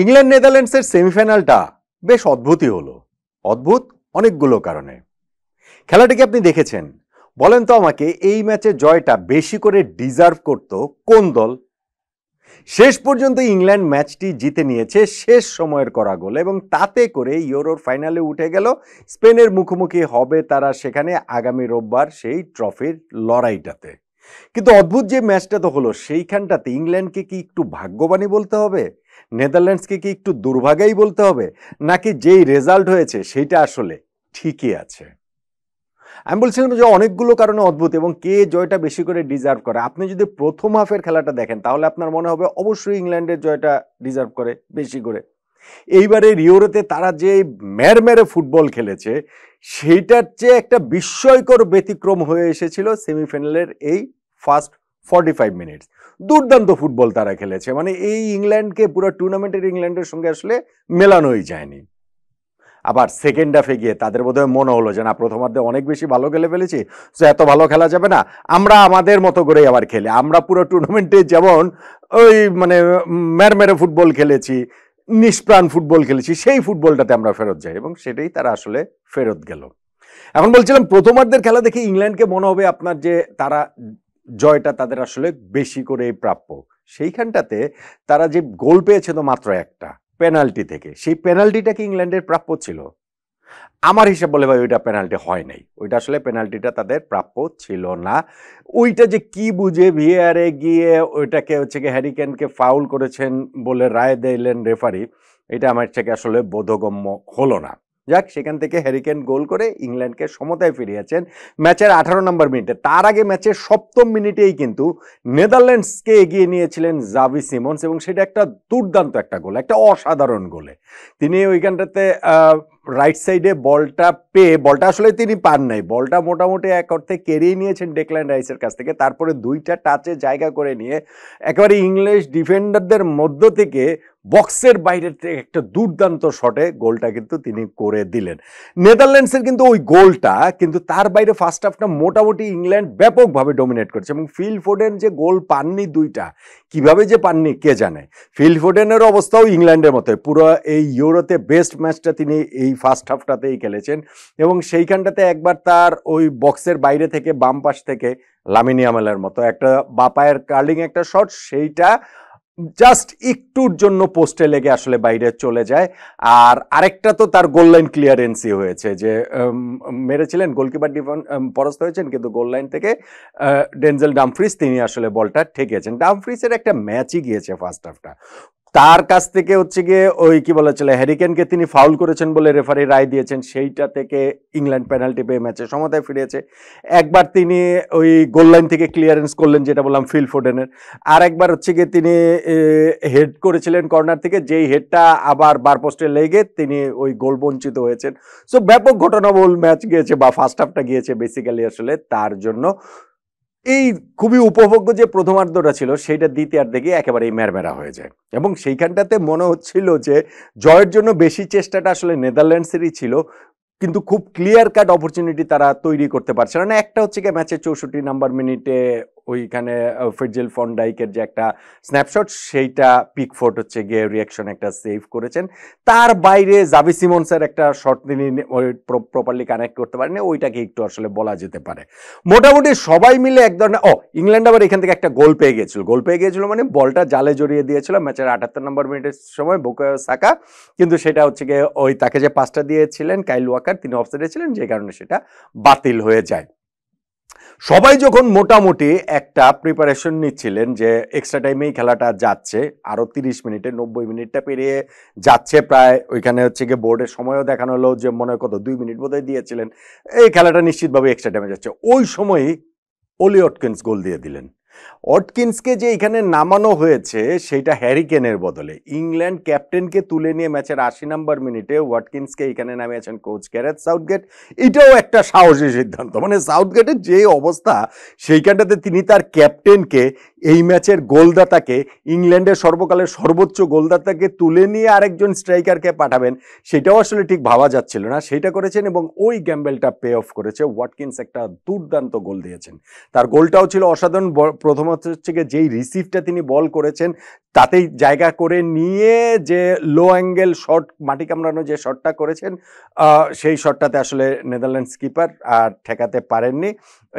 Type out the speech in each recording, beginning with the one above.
England নেদারল্যান্ডসের সেমিফাইনালটা বেশ অদ্ভুতই হলো অদ্ভুত অনেকগুলো কারণে খেলাটিকে আপনি দেখেছেন বলেন তো আমাকে এই ম্যাচে জয়টা বেশি করে ডিজার্ভ করত কোন দল শেষ পর্যন্ত ইংল্যান্ড ম্যাচটি জিতে নিয়েছে শেষ সময়ের করা গোল এবং তাতে করে ইউরোর ফাইনালে উঠে গেল স্পেনের মুখোমুখি হবে তারা সেখানে আগামী রোববার সেই ট্রফির লড়াইটাতে কিন্তু অদ্ভুত যে ম্যাচটা তো হলো সেইখানটাতে ইংল্যান্ডকে কি একটু ভাগ্যবানই বলতে হবে নেদারল্যান্ডসকে কি একটু দুর্ভাগেই বলতে হবে নাকি যেই রেজাল্ট হয়েছে সেইটা আসলে ঠিকই আছে আমি বলছিলাম যে অনেকগুলো কারণে অদ্ভুত এবং কে জয়টা বেশি করে ডিজার্ভ করে আপনি যদি প্রথম হাফের খেলাটা দেখেন তাহলে আপনার মনে হবে অবশ্যই ইংল্যান্ডের জয়টা ডিজার্ভ করে বেশি করে এইবারে রিওরেতে তারা যে ম্যারে ফুটবল খেলেছে সেইটার চেয়ে একটা বিস্ময়কর ব্যতিক্রম হয়ে এসেছিল সেমিফাইনালের এই ফার্স্ট ফর্টি ফাইভ মিনিটস দুর্দান্ত ফুটবল তারা খেলেছে মানে এই ইংল্যান্ডকে পুরো টুর্নামেন্টের ইংল্যান্ডের সঙ্গে আসলে মেলানোই যায়নি আবার সেকেন্ড হাফে গিয়ে তাদের বোধহয় মনে হলো যে না প্রথমার্ধে অনেক বেশি ভালো খেলে ফেলেছি তো এত ভালো খেলা যাবে না আমরা আমাদের মতো করেই আবার খেলে আমরা পুরো টুর্নামেন্টে যেমন ওই মানে ম্যারে ফুটবল খেলেছি নিষ্প্রাণ ফুটবল খেলেছি সেই ফুটবলটাতে আমরা ফেরত যাই এবং সেটাই তারা আসলে ফেরত গেল এখন বলছিলাম প্রথমার্ধের খেলা দেখে ইংল্যান্ডকে মনে হবে আপনার যে তারা জয়টা তাদের আসলে বেশি করে প্রাপ্য সেইখানটাতে তারা যে গোল পেয়েছিল মাত্র একটা পেনাল্টি থেকে সেই পেনাল্টিটা কি ইংল্যান্ডের প্রাপ্য ছিল আমার হিসাব বলে ভাই ওইটা পেনাল্টি হয় নাই ওইটা আসলে পেনাল্টিটা তাদের প্রাপ্য ছিল না ওইটা যে কি বুঝে ভিআরে গিয়ে ওইটাকে হচ্ছে কি হ্যারিকেনকে ফাউল করেছেন বলে রায় দিলেন রেফারি এটা আমার থেকে আসলে বোধগম্য হলো না যাক সেখান থেকে হ্যারিকেন গোল করে ইংল্যান্ডকে সমতায় ফিরিয়েছেন ম্যাচের আঠারো নম্বর মিনিটে তার আগে ম্যাচের সপ্তম মিনিটেই কিন্তু নেদারল্যান্ডসকে এগিয়ে নিয়েছিলেন জাভি সিমন্স এবং সেটা একটা দুর্দান্ত একটা গোল একটা অসাধারণ গোলে তিনি ওইখানটাতে রাইট সাইডে বলটা পেয়ে বলটা আসলে তিনি পান নাই বলটা মোটামুটি এক অর্থে কেড়িয়ে নিয়েছেন ডেকল্যান্ড রাইসের কাছ থেকে তারপরে দুইটা টাচে জায়গা করে নিয়ে একেবারে ইংলিশ ডিফেন্ডারদের মধ্য থেকে বক্সের বাইরে একটা দুর্দান্ত শটে গোলটা কিন্তু তিনি করে দিলেন নেদারল্যান্ডসের কিন্তু ওই গোলটা কিন্তু তার বাইরে ফার্স্ট হাফটা মোটামুটি ইংল্যান্ড ব্যাপকভাবে ডোমিনেট করছে এবং ফিল ফোডেন যে গোল পাননি দুইটা কিভাবে যে পাননি কে জানে ফিল ফোডেনের অবস্থাও ইংল্যান্ডের মতোই পুরো এই ইউরোতে বেস্ট ম্যাচটা তিনি এই ফার্স্ট হাফটাতেই খেলেছেন এবং সেইখানটাতে একবার তার ওই বক্সের বাইরে থেকে বাম পাশ থেকে লামিনিয়ামেলের মতো একটা বাপায়ের কার্লিং একটা শট সেইটা জাস্ট একটুর জন্য পোস্টে লেগে আসলে বাইরে চলে যায় আর আরেকটা তো তার গোল লাইন ক্লিয়ারেন্সি হয়েছে যে মেরেছিলেন গোলকিপার ডিফেন পরাস্ত হয়েছেন কিন্তু গোল লাইন থেকে ডেনজেল ডামফ্রিজ তিনি আসলে বলটা ঠেকেছেন ডামফ্রিজের একটা ম্যাচই গিয়েছে ফার্স্ট হাফটা তার কাছ থেকে হচ্ছে গিয়ে ওই কি বলা হ্যারিকেনকে তিনি ফাউল করেছেন বলে রেফারি রায় দিয়েছেন সেইটা থেকে ইংল্যান্ড পেনাল্টি পেয়ে ম্যাচে সমতায় ফিরেছে একবার তিনি ওই গোল লাইন থেকে ক্লিয়ারেন্স করলেন যেটা বললাম ফিল ফোডেনের আর একবার হচ্ছে গিয়ে তিনি হেড করেছিলেন কর্নার থেকে যেই হেডটা আবার বার পোস্টে লেগে তিনি ওই গোল বঞ্চিত হয়েছেন সো ব্যাপক ঘটনাবহুল ম্যাচ গিয়েছে বা ফার্স্ট হাফটা গিয়েছে বেসিক্যালি আসলে তার জন্য এই খুবই উপভোগ্য যে প্রথমার্ধটা ছিল সেইটা দ্বিতীয়ার্ধে গিয়ে একেবারেই ম্যারমেরা হয়ে যায় এবং সেইখানটাতে মনে হচ্ছিল যে জয়ের জন্য বেশি চেষ্টাটা আসলে নেদারল্যান্ডসেরই ছিল কিন্তু খুব ক্লিয়ার কাট অপরচুনিটি তারা তৈরি করতে পারছে না মানে একটা হচ্ছে গিয়ে ম্যাচের চৌষট্টি নাম্বার মিনিটে ওইখানে ফিটজিল ফন ডাইকের যে একটা স্ন্যাপশট সেইটা পিক ফোর্ট হচ্ছে গিয়ে রিয়াকশন একটা সেভ করেছেন তার বাইরে জাবি সিমনসের একটা শট তিনি প্রপারলি কানেক্ট করতে পারেননি ওইটাকে একটু আসলে বলা যেতে পারে মোটামুটি সবাই মিলে এক ধরনের ও ইংল্যান্ড আবার এখান থেকে একটা গোল পেয়ে গেছিল গোল পেয়ে গিয়েছিল মানে বলটা জালে জড়িয়ে দিয়েছিল ম্যাচের আটাত্তর নম্বর মিনিটের সময় বোকায় সাকা কিন্তু সেটা হচ্ছে গিয়ে ওই তাকে যে পাঁচটা দিয়েছিলেন কাইল ওয়াকার তিনি অফসাইডে ছিলেন যে কারণে সেটা বাতিল হয়ে যায় সবাই যখন মোটামুটি একটা প্রিপারেশন নিচ্ছিলেন যে এক্সট্রা টাইমেই খেলাটা যাচ্ছে আরও তিরিশ মিনিটে নব্বই মিনিটটা পেরিয়ে যাচ্ছে প্রায় ওইখানে হচ্ছে গিয়ে বোর্ডের সময়ও দেখানো হলো যে মনে কত দুই মিনিট বোধহয় দিয়েছিলেন এই খেলাটা নিশ্চিতভাবে এক্সট্রা টাইমে যাচ্ছে ওই সময়ই ওলিওটকিন্স গোল দিয়ে দিলেন অটকিন্সকে যে এখানে নামানো হয়েছে সেটা হ্যারিকেনের বদলে ইংল্যান্ড ক্যাপ্টেনকে তুলে নিয়ে ম্যাচের আশি নম্বর মিনিটে ওয়াটকিন্সকে এখানে নামিয়েছেন কোচ ক্যারেট সাউথগেট এটাও একটা সাহসী সিদ্ধান্ত মানে সাউথগেটের যে অবস্থা সেইখানটাতে তিনি তার ক্যাপ্টেনকে এই ম্যাচের গোলদাতাকে ইংল্যান্ডের সর্বকালের সর্বোচ্চ গোলদাতাকে তুলে নিয়ে আরেকজন স্ট্রাইকারকে পাঠাবেন সেটাও আসলে ঠিক ভাবা যাচ্ছিল না সেটা করেছেন এবং ওই গ্যাম্বেলটা পে অফ করেছে ওয়াটকিন্স একটা দুর্দান্ত গোল দিয়েছেন তার গোলটাও ছিল অসাধারণ প্রথমত হচ্ছে গিয়ে যেই রিসিভটা তিনি বল করেছেন তাতেই জায়গা করে নিয়ে যে লো অ্যাঙ্গেল শট মাটি কামড়ানো যে শটটা করেছেন সেই শটটাতে আসলে নেদারল্যান্ডস কিপার আর ঠেকাতে পারেননি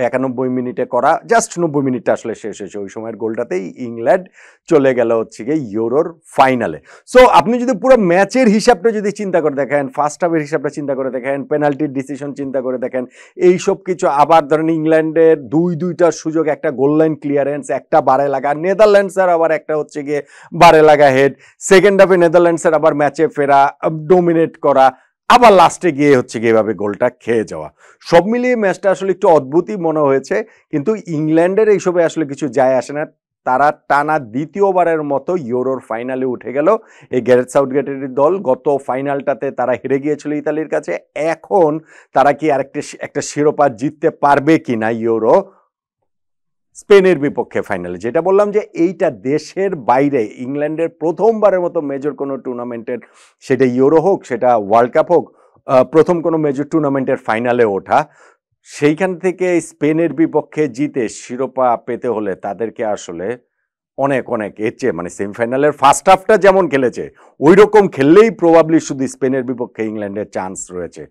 একানব্বই মিনিটে করা জাস্ট নব্বই মিনিটটা আসলে শেষ হয়েছে ওই সময়ের গোলটাতেই ইংল্যান্ড চলে গেল হচ্ছে গিয়ে ইউরোর ফাইনালে সো আপনি যদি পুরো ম্যাচের হিসাবটা যদি চিন্তা করে দেখেন ফার্স্ট হাফের হিসাবটা চিন্তা করে দেখেন পেনাল্টির ডিসিশন চিন্তা করে দেখেন এই সব কিছু আবার ধরেন ইংল্যান্ডের দুই দুইটা সুযোগ একটা গোল লাইন ক্লিয়ার ক্লিয়ারেন্স একটা বারে লাগা নেদারল্যান্ডসের আবার একটা হচ্ছে গিয়ে বারে লাগা হেড সেকেন্ড হাফে নেদারল্যান্ডসের আবার ম্যাচে ফেরা ডোমিনেট করা আবার লাস্টে গিয়ে হচ্ছে গিয়ে এভাবে গোলটা খেয়ে যাওয়া সব মিলিয়ে ম্যাচটা আসলে একটু অদ্ভুতই মনে হয়েছে কিন্তু ইংল্যান্ডের এইসবে আসলে কিছু যায় আসে না তারা টানা দ্বিতীয়বারের মতো ইউরোর ফাইনালে উঠে গেল এই গ্যারেট সাউথগেটের দল গত ফাইনালটাতে তারা হেরে গিয়েছিল ইতালির কাছে এখন তারা কি আরেকটা একটা শিরোপা জিততে পারবে কি না ইউরো স্পেনের বিপক্ষে ফাইনালে যেটা বললাম যে এইটা দেশের বাইরে ইংল্যান্ডের প্রথমবারের মতো মেজর কোনো টুর্নামেন্টের সেটা ইউরো হোক সেটা ওয়ার্ল্ড কাপ হোক প্রথম কোনো মেজর টুর্নামেন্টের ফাইনালে ওঠা সেইখান থেকে স্পেনের বিপক্ষে জিতে শিরোপা পেতে হলে তাদেরকে আসলে অনেক অনেক এরচে মানে সেমিফাইনালের ফার্স্ট হাফটা যেমন খেলেছে ওই রকম খেললেই প্রবাবলি শুধু স্পেনের বিপক্ষে ইংল্যান্ডের চান্স রয়েছে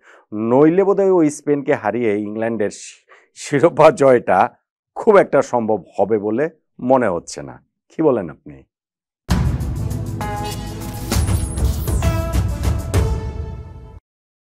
নইলে বোধহয় ওই স্পেনকে হারিয়ে ইংল্যান্ডের শিরোপা জয়টা খুব একটা সম্ভব হবে বলে মনে হচ্ছে না কি বলেন আপনি